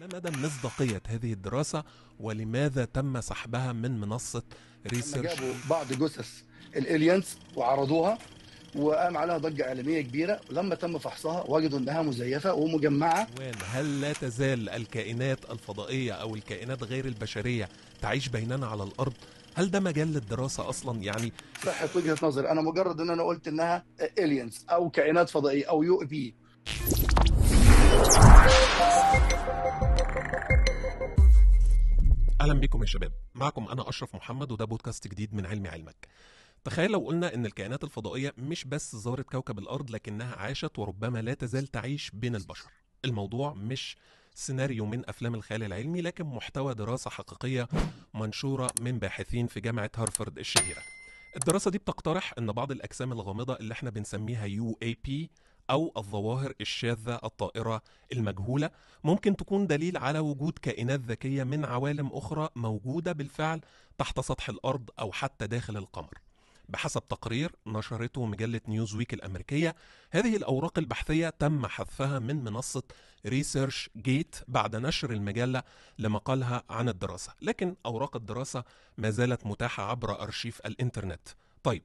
ما مدى مصداقية هذه الدراسة ولماذا تم سحبها من منصة ريسيرش جابوا بعض جثث الإليانس وعرضوها وقام عليها ضجة إعلامية كبيرة ولما تم فحصها وجدوا أنها مزيفة ومجمعة هل لا تزال الكائنات الفضائية أو الكائنات غير البشرية تعيش بيننا على الأرض؟ هل ده مجال للدراسة أصلا يعني؟ صحة وجهة نظر أنا مجرد أن أنا قلت أنها إليانس أو كائنات فضائية أو يو بي اهلا بكم يا شباب معكم انا اشرف محمد وده بودكاست جديد من علمي علمك تخيل لو قلنا ان الكائنات الفضائيه مش بس زارت كوكب الارض لكنها عاشت وربما لا تزال تعيش بين البشر الموضوع مش سيناريو من افلام الخيال العلمي لكن محتوى دراسه حقيقيه منشوره من باحثين في جامعه هارفارد الشهيره الدراسه دي بتقترح ان بعض الاجسام الغامضه اللي احنا بنسميها يو اي بي أو الظواهر الشاذة الطائرة المجهولة ممكن تكون دليل على وجود كائنات ذكية من عوالم أخرى موجودة بالفعل تحت سطح الأرض أو حتى داخل القمر بحسب تقرير نشرته مجلة نيوزويك الأمريكية هذه الأوراق البحثية تم حذفها من منصة ريسيرش جيت بعد نشر المجلة لمقالها عن الدراسة لكن أوراق الدراسة ما زالت متاحة عبر أرشيف الإنترنت طيب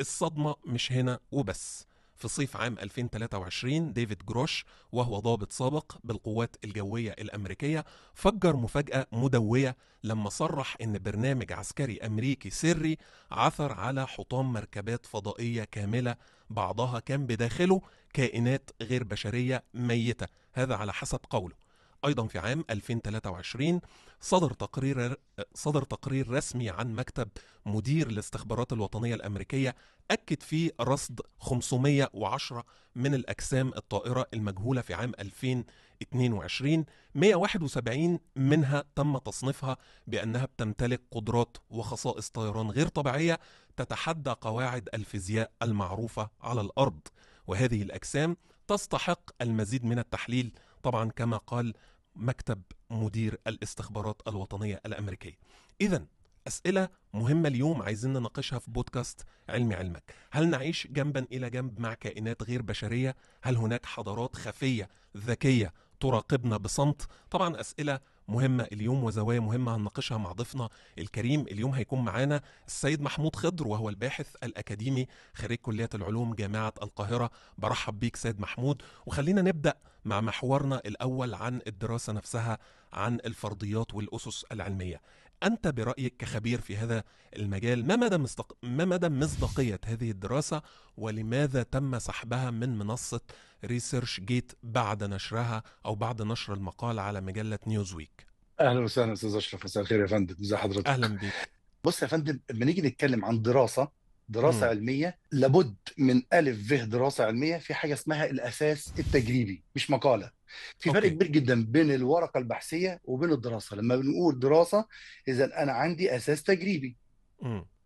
الصدمة مش هنا وبس في صيف عام 2023 ديفيد جروش وهو ضابط سابق بالقوات الجوية الأمريكية فجر مفاجأة مدوية لما صرح إن برنامج عسكري أمريكي سري عثر على حطام مركبات فضائية كاملة بعضها كان بداخله كائنات غير بشرية ميتة هذا على حسب قوله ايضا في عام 2023 صدر تقرير صدر تقرير رسمي عن مكتب مدير الاستخبارات الوطنيه الامريكيه أكد فيه رصد 510 من الأجسام الطائرة المجهولة في عام 2022 171 منها تم تصنيفها بأنها بتمتلك قدرات وخصائص طيران غير طبيعية تتحدى قواعد الفيزياء المعروفة على الأرض وهذه الأجسام تستحق المزيد من التحليل طبعا كما قال مكتب مدير الاستخبارات الوطنية الأمريكية إذا أسئلة مهمة اليوم عايزين نناقشها في بودكاست علمي علمك هل نعيش جنبا إلى جنب مع كائنات غير بشرية؟ هل هناك حضارات خفية ذكية تراقبنا بصمت؟ طبعا أسئلة مهمة اليوم وزوايا مهمة هنناقشها مع ضيفنا الكريم اليوم هيكون معانا السيد محمود خضر وهو الباحث الأكاديمي خريج كلية العلوم جامعة القاهرة برحب بيك سيد محمود وخلينا نبدأ مع محورنا الأول عن الدراسة نفسها عن الفرضيات والأسس العلمية أنت برأيك كخبير في هذا المجال ما مدى, مصدق ما مدى مصداقية هذه الدراسة ولماذا تم سحبها من منصة ريسيرش جيت بعد نشرها أو بعد نشر المقال على مجلة نيوزويك أهلا وسهلا أستاذ أشرف مساء الخير يا فندم إزي حضرتك أهلا بك بص يا فندم لما نيجي نتكلم عن دراسة دراسه م. علميه لابد من الف ف دراسه علميه في حاجه اسمها الاساس التجريبي مش مقاله في فرق كبير جدا بين الورقه البحثيه وبين الدراسه لما بنقول دراسه اذا انا عندي اساس تجريبي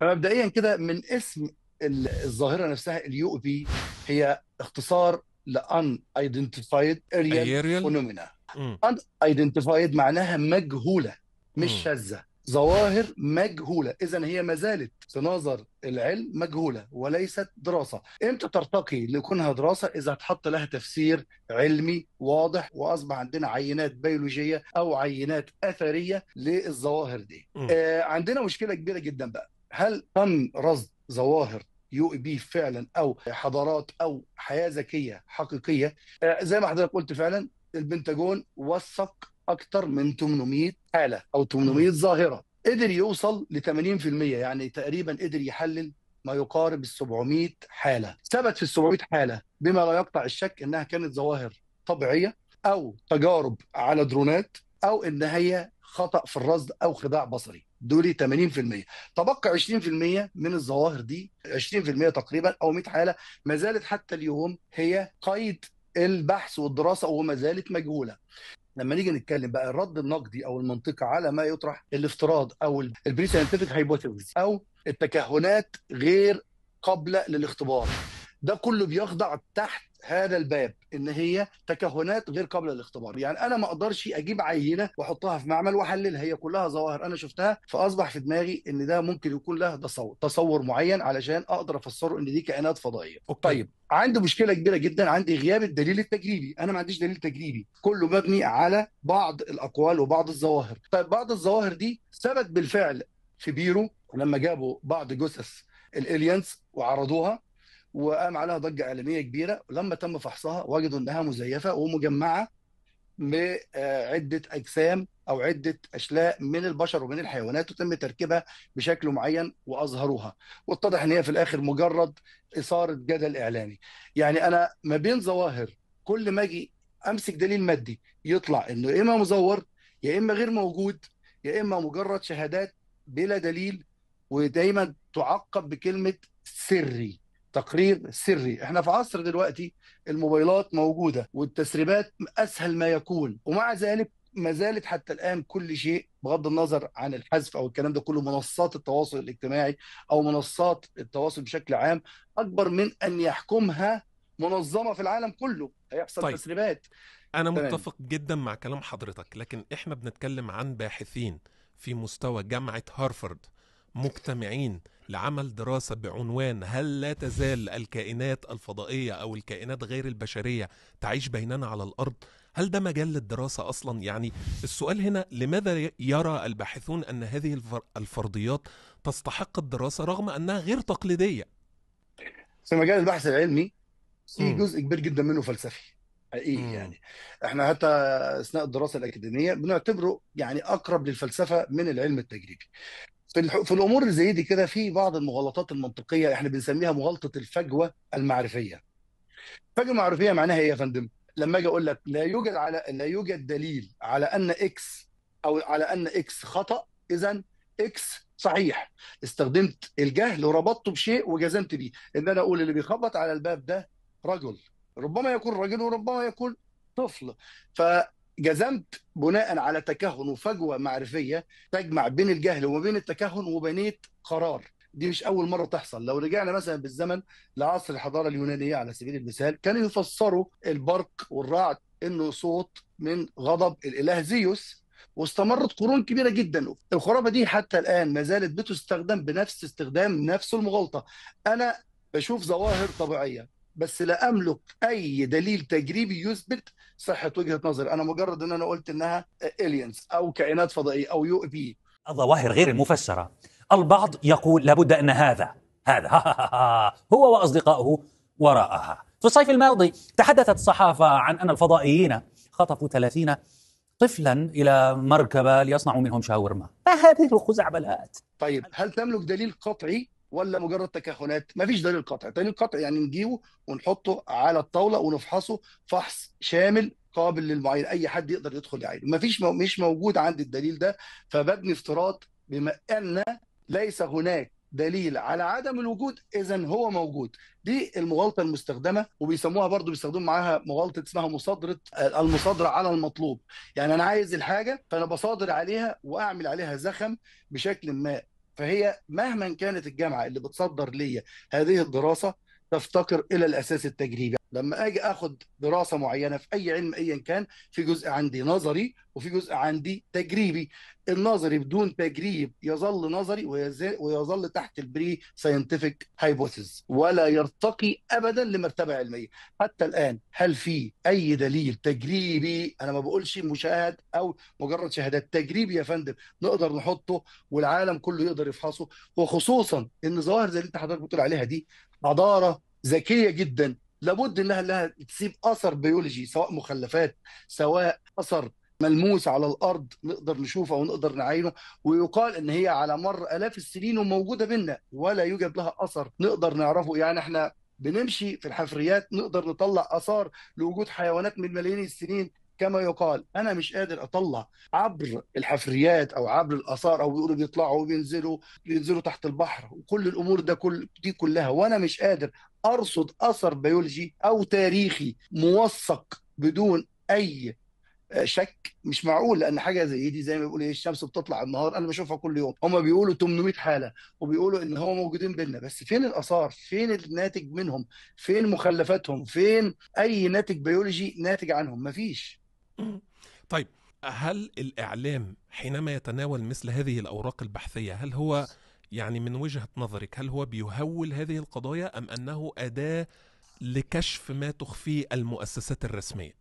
فمبدئيا كده من اسم الظاهره نفسها اليو بي هي اختصار لان ايدنتيفايد اريال فينومينا ان ايدنتيفايد معناها مجهوله مش شاذه ظواهر مجهوله اذا هي ما زالت في نظر العلم مجهوله وليست دراسه امتى ترتقي لكونها دراسه اذا اتحط لها تفسير علمي واضح واصبح عندنا عينات بيولوجيه او عينات اثريه للظواهر دي آه عندنا مشكله كبيره جدا بقى هل تم رصد ظواهر يو اي بي فعلا او حضارات او حياه ذكيه حقيقيه آه زي ما حضرتك قلت فعلا البنتاجون وثق اكثر من 800 حاله او 800 ظاهره قدر يوصل ل 80% يعني تقريبا قدر يحلل ما يقارب ال 700 حاله ثبت في ال 700 حاله بما لا يقطع الشك انها كانت ظواهر طبيعيه او تجارب على درونات او ان هي خطا في الرصد او خداع بصري دول 80% تبقى 20% من الظواهر دي 20% تقريبا او 100 حاله ما زالت حتى اليوم هي قيد البحث والدراسه وما زالت مجهوله لما نيجي نتكلم بقى الرد النقدي او المنطقي على ما يطرح الافتراض او البري هايبوثيسز او التكهنات غير قابله للاختبار ده كله بيخضع تحت هذا الباب ان هي تكهنات غير قابله للاختبار يعني انا ما اقدرش اجيب عينه واحطها في معمل واحللها هي كلها ظواهر انا شفتها فاصبح في دماغي ان ده ممكن يكون له تصور تصور معين علشان اقدر افسره ان دي كائنات فضائيه أوكي. طيب عنده مشكله كبيره جدا عندي غياب الدليل التجريبي انا ما عنديش دليل تجريبي كله مبني على بعض الاقوال وبعض الظواهر طيب بعض الظواهر دي ثبت بالفعل في بيرو لما جابوا بعض جثث الاليانز وعرضوها وقام عليها ضجه اعلاميه كبيره ولما تم فحصها وجدوا انها مزيفه ومجمعه بعده اجسام او عده اشلاء من البشر ومن الحيوانات وتم تركيبها بشكل معين واظهروها واتضح ان هي في الاخر مجرد اثاره جدل اعلامي يعني انا ما بين ظواهر كل ما اجي امسك دليل مادي يطلع انه يا اما مزور يا اما غير موجود يا اما مجرد شهادات بلا دليل ودايما تعقب بكلمه سري تقرير سري احنا في عصر دلوقتي الموبايلات موجودة والتسريبات أسهل ما يكون ومع ذلك ما زالت حتى الآن كل شيء بغض النظر عن الحذف أو الكلام ده كله منصات التواصل الاجتماعي أو منصات التواصل بشكل عام أكبر من أن يحكمها منظمة في العالم كله هيحصل طيب. تسريبات أنا تمام. متفق جدا مع كلام حضرتك لكن إحنا بنتكلم عن باحثين في مستوى جامعة هارفارد مجتمعين لعمل دراسة بعنوان هل لا تزال الكائنات الفضائية أو الكائنات غير البشرية تعيش بيننا على الأرض؟ هل ده مجال للدراسة أصلا؟ يعني السؤال هنا لماذا يرى الباحثون أن هذه الفرضيات تستحق الدراسة رغم أنها غير تقليدية؟ في مجال البحث العلمي في جزء كبير جدا منه فلسفي حقيقي مم. يعني احنا حتى اثناء الدراسه الاكاديميه بنعتبره يعني اقرب للفلسفه من العلم التجريبي في في الامور زي دي كده في بعض المغالطات المنطقيه احنا بنسميها مغالطه الفجوه المعرفيه. الفجوه المعرفيه معناها ايه يا فندم؟ لما اجي اقول لك لا يوجد على لا يوجد دليل على ان اكس او على ان اكس خطا اذا اكس صحيح استخدمت الجهل وربطته بشيء وجزمت بيه ان انا اقول اللي بيخبط على الباب ده رجل ربما يكون رجل وربما يكون طفل ف جزمت بناء على تكهن وفجوه معرفيه تجمع بين الجهل وبين التكهن وبنيت قرار دي مش اول مره تحصل لو رجعنا مثلا بالزمن لعصر الحضاره اليونانيه على سبيل المثال كانوا يفسروا البرق والرعد انه صوت من غضب الاله زيوس واستمرت قرون كبيرة جدا الخرافة دي حتى الآن ما زالت بتستخدم بنفس استخدام نفس المغالطة أنا بشوف ظواهر طبيعية بس لا املك اي دليل تجريبي يثبت صحه وجهه نظري انا مجرد ان انا قلت انها الينز او كائنات فضائيه او يو بي الظواهر غير المفسره البعض يقول لابد ان هذا هذا هو واصدقائه وراءها في الصيف الماضي تحدثت الصحافه عن ان الفضائيين خطفوا 30 طفلا الى مركبه ليصنعوا منهم شاورما ما هذه الخزعبلات طيب هل تملك دليل قطعي ولا مجرد تكهنات مفيش دليل قطع دليل قطع يعني نجيبه ونحطه على الطاوله ونفحصه فحص شامل قابل للمعاينة اي حد يقدر يدخل يعاينه مفيش مو... مش موجود عندي الدليل ده فببني افتراض بما ان ليس هناك دليل على عدم الوجود اذا هو موجود دي المغالطه المستخدمه وبيسموها برضو بيستخدموا معاها مغالطه اسمها مصادره المصادره على المطلوب يعني انا عايز الحاجه فانا بصادر عليها واعمل عليها زخم بشكل ما فهي مهما كانت الجامعه اللي بتصدر ليا هذه الدراسه تفتقر الى الاساس التجريبي لما اجي اخد دراسه معينه في اي علم ايا كان في جزء عندي نظري وفي جزء عندي تجريبي النظري بدون تجريب يظل نظري ويظل تحت البري ساينتفك هايبوثيز ولا يرتقي ابدا لمرتبه علميه حتى الان هل في اي دليل تجريبي انا ما بقولش مشاهد او مجرد شهادات تجريبي يا فندم نقدر نحطه والعالم كله يقدر يفحصه وخصوصا ان ظواهر زي اللي انت حضرتك بتقول عليها دي حضاره ذكيه جدا لابد انها لها تسيب اثر بيولوجي سواء مخلفات سواء اثر ملموس على الارض نقدر نشوفه ونقدر نعينه ويقال ان هي على مر الاف السنين وموجوده بينا ولا يوجد لها اثر نقدر نعرفه يعني احنا بنمشي في الحفريات نقدر نطلع اثار لوجود حيوانات من ملايين السنين كما يقال انا مش قادر اطلع عبر الحفريات او عبر الاثار او بيقولوا بيطلعوا وبينزلوا بينزلوا تحت البحر وكل الامور ده كل دي كلها وانا مش قادر ارصد اثر بيولوجي او تاريخي موثق بدون اي شك مش معقول لان حاجه زي دي زي ما بيقولوا ايه الشمس بتطلع النهار انا بشوفها كل يوم هم بيقولوا 800 حاله وبيقولوا ان هم موجودين بينا بس فين الاثار فين الناتج منهم فين مخلفاتهم فين اي ناتج بيولوجي ناتج عنهم مفيش طيب هل الإعلام حينما يتناول مثل هذه الأوراق البحثية هل هو يعني من وجهة نظرك هل هو بيهول هذه القضايا أم أنه أداة لكشف ما تخفيه المؤسسات الرسمية؟